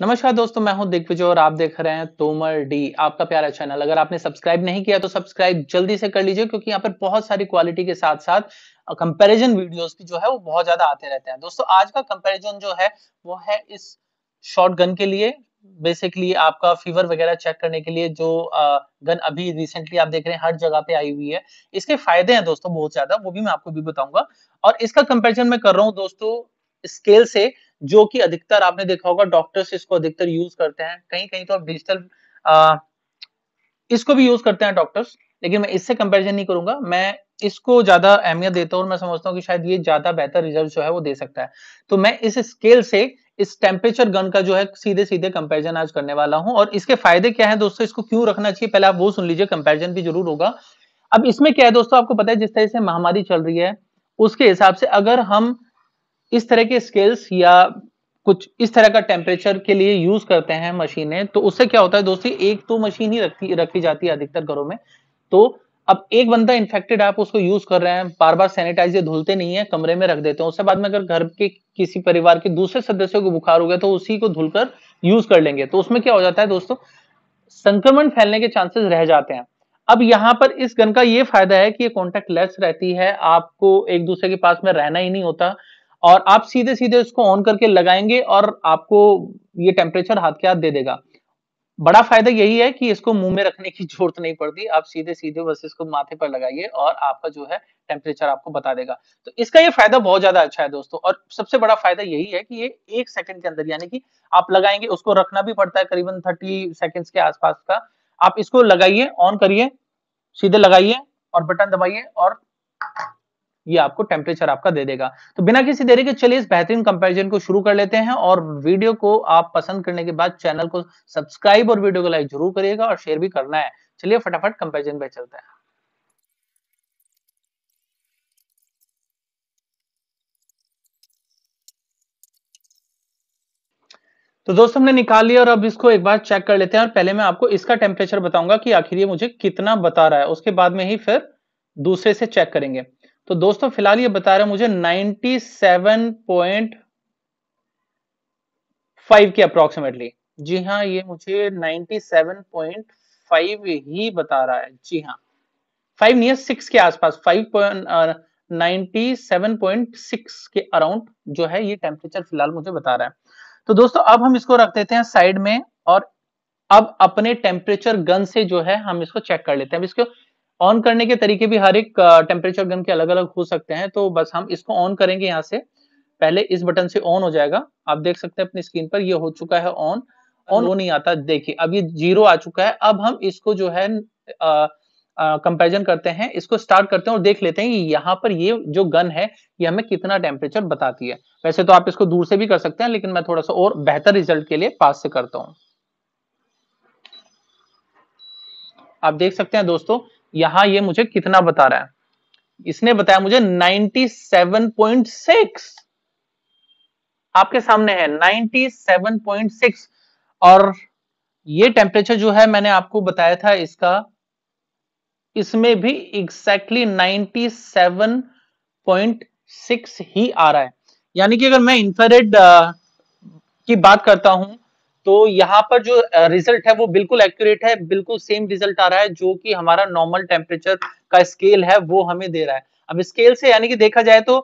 नमस्कार दोस्तों मैं हूं दिग्विजय और आप देख रहे हैं तोमर डी आपका प्यारा चैनल अगर आपने सब्सक्राइब नहीं किया तो सब्सक्राइब जल्दी से कर लीजिए क्योंकि यहाँ पर बहुत सारी क्वालिटी के साथ साथ कंपैरिजन वीडियोस की जो है वो बहुत ज्यादा आते रहते हैं दोस्तों आज का कंपैरिजन जो है वो है इस शॉर्ट गन के लिए बेसिकली आपका फीवर वगैरह चेक करने के लिए जो गन अभी रिसेंटली आप देख रहे हैं हर जगह पे आई हुई है इसके फायदे हैं दोस्तों बहुत ज्यादा वो भी मैं आपको भी बताऊंगा और इसका कंपेरिजन मैं कर रहा हूँ दोस्तों स्केल से जो कि अधिकतर आपने देखा होगा डॉक्टर्स इसको अधिकतर यूज करते हैं कहीं कहीं तो आप डिजिटल इसको भी यूज करते हैं डॉक्टर्स लेकिन मैं इससे कंपेरिजन नहीं करूंगा मैं इसको ज्यादा अहमियत देता और मैं समझता हूँ कि शायद ये ज्यादा बेहतर रिजल्ट जो है वो दे सकता है तो मैं इस स्केल से इस टेम्परेचर गन का जो है सीधे सीधे कंपेरिजन आज करने वाला हूं और इसके फायदे क्या है दोस्तों इसको क्यों रखना चाहिए पहले आप वो सुन लीजिए कंपेरिजन भी जरूर होगा अब इसमें क्या है दोस्तों आपको पता है जिस तरह से महामारी चल रही है उसके हिसाब से अगर हम इस तरह के स्केल्स या कुछ इस तरह का टेम्परेचर के लिए यूज करते हैं मशीनें तो उससे क्या होता है दोस्ती एक तो मशीन ही रखी रखी जाती है अधिकतर घरों में तो अब एक बंदा इन्फेक्टेड आप उसको यूज कर रहे हैं बार बार सैनिटाइजर धुलते नहीं है कमरे में रख देते हैं उससे बाद में अगर घर के किसी परिवार के दूसरे सदस्य को बुखार हो गया तो उसी को धुलकर यूज कर लेंगे तो उसमें क्या हो जाता है दोस्तों संक्रमण फैलने के चांसेस रह जाते हैं अब यहां पर इस गन का ये फायदा है कि ये कॉन्टेक्ट लेस रहती है आपको एक दूसरे के पास में रहना ही नहीं होता और आप सीधे सीधे इसको ऑन करके लगाएंगे और आपको ये टेम्परेचर हाथ के हाथ दे देगा बड़ा फायदा यही है कि इसको मुंह में रखने की जरूरत नहीं पड़ती आप सीधे सीधे बस इसको माथे पर लगाइए और आपका जो है टेम्परेचर आपको बता देगा तो इसका ये फायदा बहुत ज्यादा अच्छा है दोस्तों और सबसे बड़ा फायदा यही है कि ये एक सेकंड के अंदर यानी कि आप लगाएंगे उसको रखना भी पड़ता है करीबन थर्टी सेकेंड्स के आसपास का आप इसको लगाइए ऑन करिए सीधे लगाइए और बटन दबाइए और ये आपको टेम्परेचर आपका दे देगा तो बिना किसी देरी के चलिए इस बेहतरीन कंपैरिजन को शुरू कर लेते हैं और वीडियो को आप पसंद करने के बाद चैनल को सब्सक्राइब और वीडियो को लाइक जरूर करिएगा और शेयर भी करना है चलिए फटाफट कंपेरिजन पे चलते हैं तो दोस्तों हमने निकाल लिया और अब इसको एक बार चेक कर लेते हैं और पहले मैं आपको इसका टेम्परेचर बताऊंगा कि आखिर ये मुझे कितना बता रहा है उसके बाद में ही फिर दूसरे से चेक करेंगे तो दोस्तों फिलहाल ये बता रहे मुझे 97.5 के अप्रोक्सीमेटली जी हाँ ये मुझे 97.5 ही बता रहा है जी हाँ फाइव नियर सिक्स के आसपास five point ninety seven point six के अराउंड जो है ये टेम्परेचर फिलहाल मुझे बता रहा है तो दोस्तों अब हम इसको रख देते हैं साइड में और अब अपने टेम्परेचर गन से जो है हम इसको चेक कर लेते हैं इसको ऑन करने के तरीके भी हर एक टेम्परेचर गन के अलग अलग हो सकते हैं तो बस हम इसको ऑन करेंगे यहाँ से पहले इस बटन से ऑन हो जाएगा आप देख सकते हैं अपनी स्क्रीन पर ये हो चुका है ऑन ऑन वो नहीं आता देखिए अब ये जीरो आ चुका है अब हम इसको जो है कंपेरिजन करते हैं इसको स्टार्ट करते हैं और देख लेते हैं कि यहाँ पर ये जो गन है ये हमें कितना टेम्परेचर बताती है वैसे तो आप इसको दूर से भी कर सकते हैं लेकिन मैं थोड़ा सा और बेहतर रिजल्ट के लिए पास से करता हूँ आप देख सकते हैं दोस्तों यहां ये मुझे कितना बता रहा है इसने बताया मुझे 97.6 आपके सामने है 97.6 और ये टेम्परेचर जो है मैंने आपको बताया था इसका इसमें भी एग्जैक्टली exactly 97.6 ही आ रहा है यानी कि अगर मैं इंफ्रारेड की बात करता हूं तो यहाँ पर जो रिजल्ट है वो बिल्कुल एक्यूरेट है बिल्कुल सेम रिजल्ट आ रहा है जो कि हमारा नॉर्मल टेम्परेचर का स्केल है वो हमें दे रहा है अब स्केल से यानी कि देखा जाए तो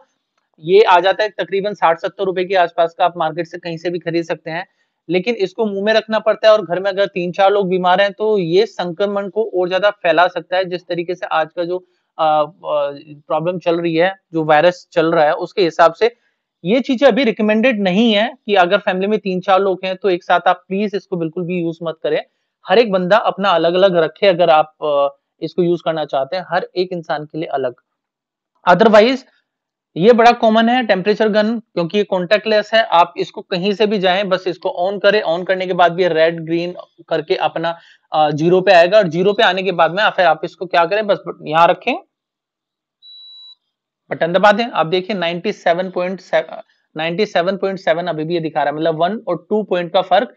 ये आ जाता है तकरीबन साठ सत्तर रुपए के आसपास का आप मार्केट से कहीं से भी खरीद सकते हैं लेकिन इसको मुंह में रखना पड़ता है और घर में अगर तीन चार लोग बीमार हैं तो ये संक्रमण को और ज्यादा फैला सकता है जिस तरीके से आज का जो प्रॉब्लम चल रही है जो वायरस चल रहा है उसके हिसाब से ये चीजें अभी रिकमेंडेड नहीं है कि अगर फैमिली में तीन चार लोग हैं तो एक साथ आप प्लीज इसको बिल्कुल भी यूज मत करें हर एक बंदा अपना अलग अलग रखे अगर आप इसको यूज करना चाहते हैं हर एक इंसान के लिए अलग अदरवाइज ये बड़ा कॉमन है टेम्परेचर गन क्योंकि ये लेस है आप इसको कहीं से भी जाएं बस इसको ऑन करें ऑन करने के बाद भी रेड ग्रीन करके अपना जीरो पे आएगा और जीरो पे आने के बाद में आप इसको क्या करें बस यहाँ रखें बट अहमदाबाद है आप देखिए 97.7 97.7 अभी भी ये दिखा रहा है मतलब वन और टू पॉइंट का फर्क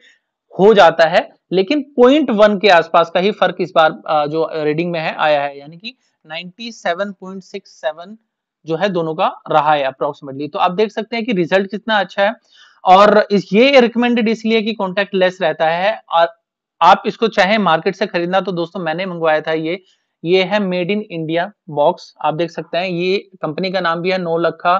हो जाता है लेकिन पॉइंट वन के आसपास का ही फर्क इस बार जो रीडिंग में है आया है यानी कि 97.67 जो है दोनों का रहा है अप्रोक्सीमेटली तो आप देख सकते हैं कि रिजल्ट कितना अच्छा है और इस ये रिकमेंडेड इसलिए कि कॉन्टेक्ट लेस रहता है और आप इसको चाहे मार्केट से खरीदना तो दोस्तों मैंने मंगवाया था ये ये है मेड इन इंडिया बॉक्स आप देख सकते हैं ये कंपनी का नाम भी है नो लखा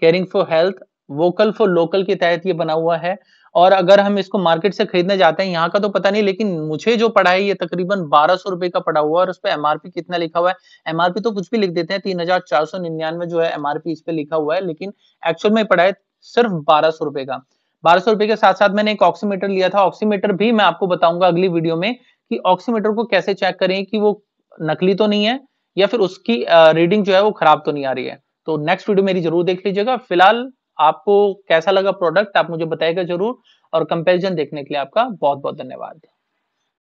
caring for health vocal for local के तहत ये बना हुआ है और अगर हम इसको मार्केट से खरीदने जाते हैं यहाँ का तो पता नहीं लेकिन मुझे जो पड़ा है ये तकरीबन बारह सौ रुपए का पड़ा हुआ है और उस पर एमआरपी कितना लिखा हुआ है एमआरपी तो कुछ भी लिख देते हैं तीन हजार चार सौ निन्यानवे जो है एमआरपी इस पे लिखा हुआ है लेकिन एक्चुअल में पड़ा है सिर्फ बारह सौ रुपए का बारह सौ रुपए के साथ साथ मैंने एक ऑक्सीमीटर लिया था ऑक्सीमीटर भी मैं आपको बताऊंगा अगली वीडियो में कि ऑक्सीमीटर को कैसे चेक करें कि वो नकली तो नहीं है या फिर उसकी रीडिंग जो है वो खराब तो नहीं आ रही है तो नेक्स्ट वीडियो मेरी जरूर देख लीजिएगा फिलहाल आपको कैसा लगा प्रोडक्ट आप मुझे बताएगा जरूर और कंपेरिजन देखने के लिए आपका बहुत बहुत धन्यवाद